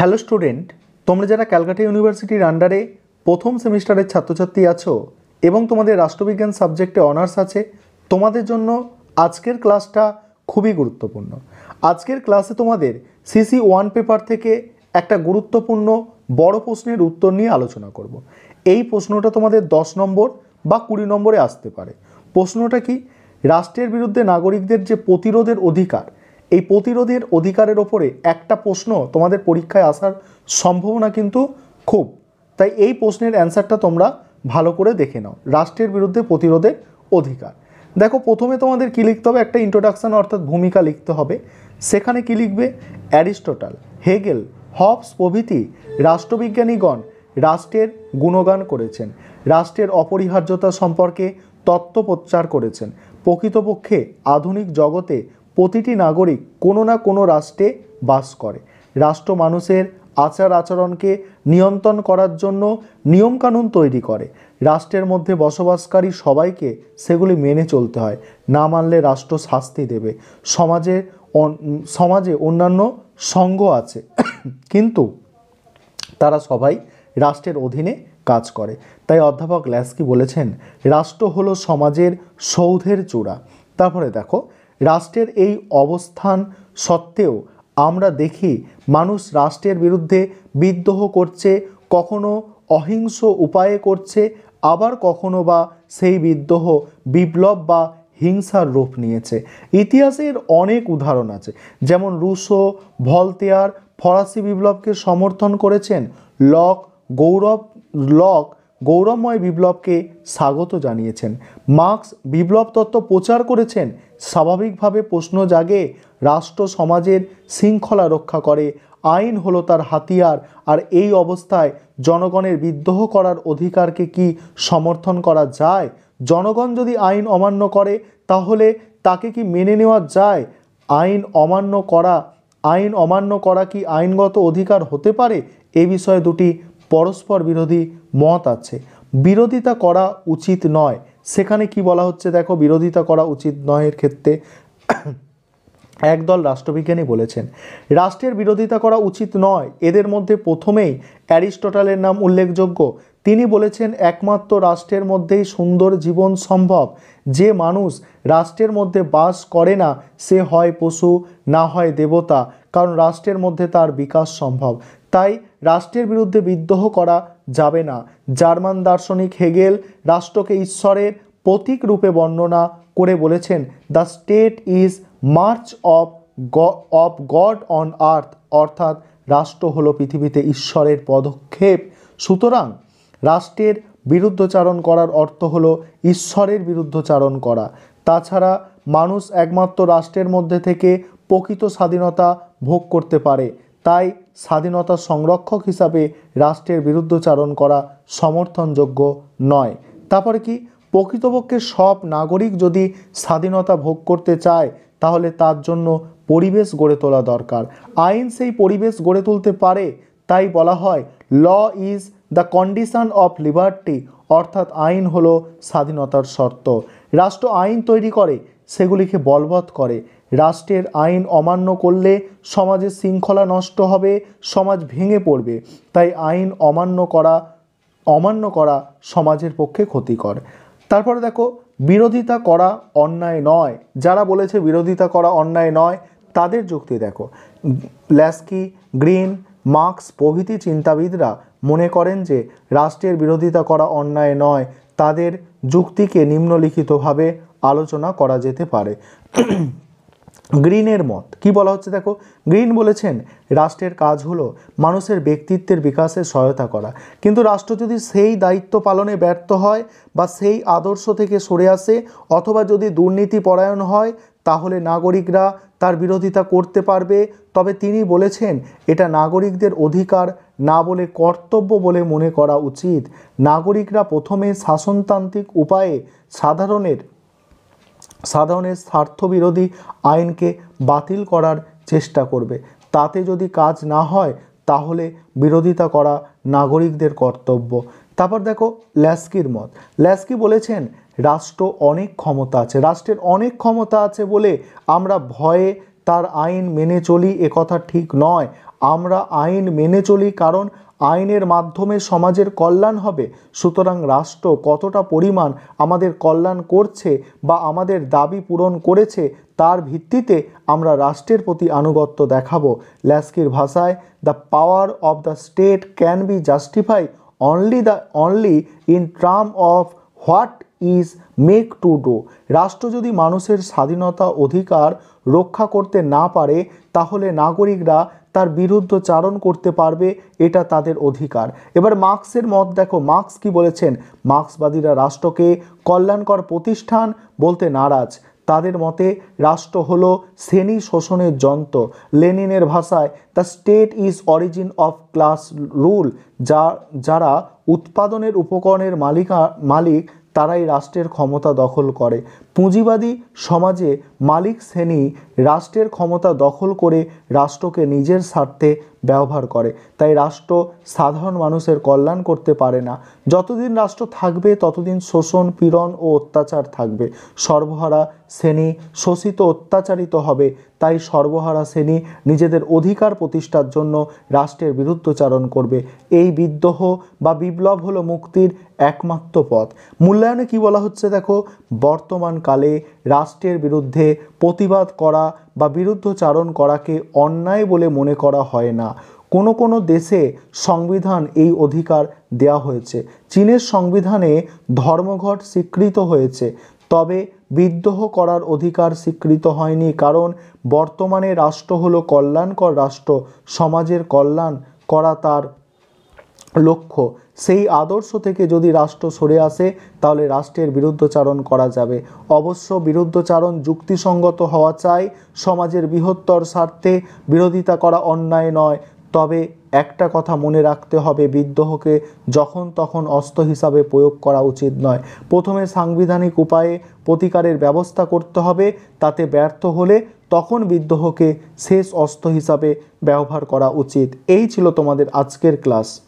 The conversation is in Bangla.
হ্যালো স্টুডেন্ট তোমরা যারা ক্যালকাটা ইউনিভার্সিটির আন্ডারে প্রথম সেমিস্টারের ছাত্রছাত্রী আছো এবং তোমাদের রাষ্ট্রবিজ্ঞান সাবজেক্টে অনার্স আছে তোমাদের জন্য আজকের ক্লাসটা খুবই গুরুত্বপূর্ণ আজকের ক্লাসে তোমাদের সিসি ওয়ান পেপার থেকে একটা গুরুত্বপূর্ণ বড় প্রশ্নের উত্তর নিয়ে আলোচনা করব। এই প্রশ্নটা তোমাদের দশ নম্বর বা কুড়ি নম্বরে আসতে পারে প্রশ্নটা কি রাষ্ট্রের বিরুদ্ধে নাগরিকদের যে প্রতিরোধের অধিকার এই প্রতিরোধের অধিকারের ওপরে একটা প্রশ্ন তোমাদের পরীক্ষায় আসার সম্ভাবনা কিন্তু খুব তাই এই প্রশ্নের অ্যান্সারটা তোমরা ভালো করে দেখে নাও রাষ্ট্রের বিরুদ্ধে প্রতিরোধের অধিকার দেখো প্রথমে তোমাদের কী লিখতে হবে একটা ইন্ট্রোডাকশান অর্থাৎ ভূমিকা লিখতে হবে সেখানে কী লিখবে অ্যারিস্টোটাল হেগেল হবস প্রভৃতি রাষ্ট্রবিজ্ঞানীগণ রাষ্ট্রের গুণগান করেছেন রাষ্ট্রের অপরিহার্যতা সম্পর্কে তত্ত্ব প্রচার করেছেন প্রকৃতপক্ষে আধুনিক জগতে প্রতিটি নাগরিক কোনো না কোনো রাষ্ট্রে বাস করে রাষ্ট্র মানুষের আচার আচরণকে নিয়ন্ত্রণ করার জন্য নিয়মকানুন তৈরি করে রাষ্ট্রের মধ্যে বসবাসকারী সবাইকে সেগুলি মেনে চলতে হয় না মানলে রাষ্ট্র শাস্তি দেবে সমাজে সমাজে অন্যান্য সঙ্গ আছে কিন্তু তারা সবাই রাষ্ট্রের অধীনে কাজ করে তাই অধ্যাপক ল্যাসকি বলেছেন রাষ্ট্র হলো সমাজের সৌধের চূড়া তারপরে দেখো রাষ্ট্রের এই অবস্থান সত্ত্বেও আমরা দেখি মানুষ রাষ্ট্রের বিরুদ্ধে বিদ্রোহ করছে কখনো অহিংস উপায়ে করছে আবার কখনো বা সেই বিদ্রোহ বিপ্লব বা হিংসার রূপ নিয়েছে ইতিহাসের অনেক উদাহরণ আছে যেমন রুশো ভলতেয়ার ফরাসি বিপ্লবকে সমর্থন করেছেন লক গৌরব লক গৌরবময় বিপ্লবকে স্বাগত জানিয়েছেন মার্ক্স বিপ্লব তত্ত্ব প্রচার করেছেন স্বাভাবিকভাবে প্রশ্ন জাগে রাষ্ট্র সমাজের শৃঙ্খলা রক্ষা করে আইন হলো তার হাতিয়ার আর এই অবস্থায় জনগণের বিদ্রোহ করার অধিকারকে কি সমর্থন করা যায় জনগণ যদি আইন অমান্য করে তাহলে তাকে কি মেনে নেওয়া যায় আইন অমান্য করা আইন অমান্য করা কি আইনগত অধিকার হতে পারে এ বিষয়ে দুটি পরস্পর বিরোধী মত আছে বিরোধিতা করা উচিত নয় সেখানে কি বলা হচ্ছে দেখো বিরোধিতা করা উচিত নয় এর ক্ষেত্রে একদল রাষ্ট্রবিজ্ঞানী বলেছেন রাষ্ট্রের বিরোধিতা করা উচিত নয় এদের মধ্যে প্রথমেই অ্যারিস্টটলের নাম উল্লেখযোগ্য তিনি বলেছেন একমাত্র রাষ্ট্রের মধ্যেই সুন্দর জীবন সম্ভব যে মানুষ রাষ্ট্রের মধ্যে বাস করে না সে হয় পশু না হয় দেবতা কারণ রাষ্ট্রের মধ্যে তার বিকাশ সম্ভব তাই রাষ্ট্রের বিরুদ্ধে বিদ্রোহ করা যাবে না জার্মান দার্শনিক হেগেল রাষ্ট্রকে ঈশ্বরের প্রতীক রূপে বর্ণনা করে বলেছেন the state is march of of God on earth অর্থাৎ রাষ্ট্র হলো পৃথিবীতে ঈশ্বরের পদক্ষেপ সুতরাং রাষ্ট্রের বিরুদ্ধচারণ করার অর্থ হল ঈশ্বরের বিরুদ্ধচারণ করা তাছাড়া মানুষ একমাত্র রাষ্ট্রের মধ্যে থেকে প্রকৃত স্বাধীনতা ভোগ করতে পারে তাই স্বাধীনতা সংরক্ষক হিসাবে রাষ্ট্রের বিরুদ্ধচারণ করা সমর্থনযোগ্য নয় তারপরে কি প্রকৃতপক্ষে সব নাগরিক যদি স্বাধীনতা ভোগ করতে চায় তাহলে তার জন্য পরিবেশ গড়ে তোলা দরকার আইন সেই পরিবেশ গড়ে তুলতে পারে তাই বলা হয় law is the condition of liberty অর্থাৎ আইন হলো স্বাধীনতার শর্ত রাষ্ট্র আইন তৈরি করে সেগুলিকে বলবৎ করে রাষ্ট্রের আইন অমান্য করলে সমাজের শৃঙ্খলা নষ্ট হবে সমাজ ভেঙে পড়বে তাই আইন অমান্য করা অমান্য করা সমাজের পক্ষে ক্ষতিকর তারপরে দেখো বিরোধিতা করা অন্যায় নয় যারা বলেছে বিরোধিতা করা অন্যায় নয় তাদের যুক্তি দেখো ল্যাস্কি গ্রিন মার্ক্স প্রভৃতি চিন্তাবিদরা মনে করেন যে রাষ্ট্রের বিরোধিতা করা অন্যায় নয় তাদের যুক্তিকে নিম্নলিখিতভাবে আলোচনা করা যেতে পারে গ্রিনের মত কি বলা হচ্ছে দেখো গ্রিন বলেছেন রাষ্ট্রের কাজ হলো মানুষের ব্যক্তিত্বের বিকাশে সহায়তা করা কিন্তু রাষ্ট্র যদি সেই দায়িত্ব পালনে ব্যর্থ হয় বা সেই আদর্শ থেকে সরে আসে অথবা যদি দুর্নীতি পরায়ণ হয় তাহলে নাগরিকরা তার বিরোধিতা করতে পারবে তবে তিনি বলেছেন এটা নাগরিকদের অধিকার না বলে কর্তব্য বলে মনে করা উচিত নাগরিকরা প্রথমে শাসনতান্ত্রিক উপায়ে সাধারণের সাধারণের স্বার্থবিরোধী আইনকে বাতিল করার চেষ্টা করবে তাতে যদি কাজ না হয় তাহলে বিরোধিতা করা নাগরিকদের কর্তব্য তারপর দেখো ল্যাস্কির মত ল্যাস্কি বলেছেন রাষ্ট্র অনেক ক্ষমতা আছে রাষ্ট্রের অনেক ক্ষমতা আছে বলে আমরা ভয়ে তার আইন মেনে চলি এ কথা ঠিক নয় আমরা আইন মেনে চলি কারণ আইনের মাধ্যমে সমাজের কল্যাণ হবে সুতরাং রাষ্ট্র কতটা পরিমাণ আমাদের কল্যাণ করছে বা আমাদের দাবি পূরণ করেছে তার ভিত্তিতে আমরা রাষ্ট্রের প্রতি আনুগত্য দেখাবো ল্যাস্কির ভাষায় the power of the state can be justify only the only in term of what is make to do রাষ্ট্র যদি মানুষের স্বাধীনতা অধিকার রক্ষা করতে না পারে তাহলে নাগরিকরা তার বিরুদ্ধ চারণ করতে পারবে এটা তাদের অধিকার এবার মার্ক্সের মত দেখো মার্ক্স কি বলেছেন মার্ক্সবাদীরা রাষ্ট্রকে কল্যাণকর প্রতিষ্ঠান বলতে নারাজ তাদের মতে রাষ্ট্র হল শ্রেণী শোষণের যন্ত্র লেনিনের ভাষায় the state is origin of class rule যা যারা উৎপাদনের উপকরণের মালিকা মালিক তারাই রাষ্ট্রের ক্ষমতা দখল করে পুঁজিবাদী সমাজে মালিক শ্রেণী রাষ্ট্রের ক্ষমতা দখল করে রাষ্ট্রকে নিজের স্বার্থে ব্যবহার করে তাই রাষ্ট্র সাধারণ মানুষের কল্যাণ করতে পারে না যতদিন রাষ্ট্র থাকবে ততদিন শোষণ পীড়ন ও অত্যাচার থাকবে সর্বহারা শ্রেণী শোষিত অত্যাচারিত হবে তাই সর্বহারা শ্রেণী নিজেদের অধিকার প্রতিষ্ঠার জন্য রাষ্ট্রের বিরুদ্ধচারণ করবে এই বিদ্রোহ বা বিপ্লব হলো মুক্তির একমাত্র পথ মূল্যায়নে কি বলা হচ্ছে দেখো বর্তমান কালে রাষ্ট্রের বিরুদ্ধে প্রতিবাদ করা বা বিরুদ্ধচারণ করাকে অন্যায় বলে মনে করা হয় না কোনো কোনো দেশে সংবিধান এই অধিকার দেয়া হয়েছে চীনের সংবিধানে ধর্মঘট স্বীকৃত হয়েছে তবে বিদ্রোহ করার অধিকার স্বীকৃত হয়নি কারণ বর্তমানে রাষ্ট্র হলো কল্যাণকর রাষ্ট্র সমাজের কল্যাণ করা তার লক্ষ্য সেই আদর্শ থেকে যদি রাষ্ট্র সরে আসে তাহলে রাষ্ট্রের বিরুদ্ধচারণ করা যাবে অবশ্য বিরুদ্ধচারণ যুক্তিসঙ্গত হওয়া চাই সমাজের বৃহত্তর স্বার্থে বিরোধিতা করা অন্যায় নয় তবে একটা কথা মনে রাখতে হবে বিদ্রোহকে যখন তখন অস্ত্র হিসাবে প্রয়োগ করা উচিত নয় প্রথমে সাংবিধানিক উপায়ে প্রতিকারের ব্যবস্থা করতে হবে তাতে ব্যর্থ হলে তখন বিদ্রোহকে শেষ অস্ত্র হিসাবে ব্যবহার করা উচিত এই ছিল তোমাদের আজকের ক্লাস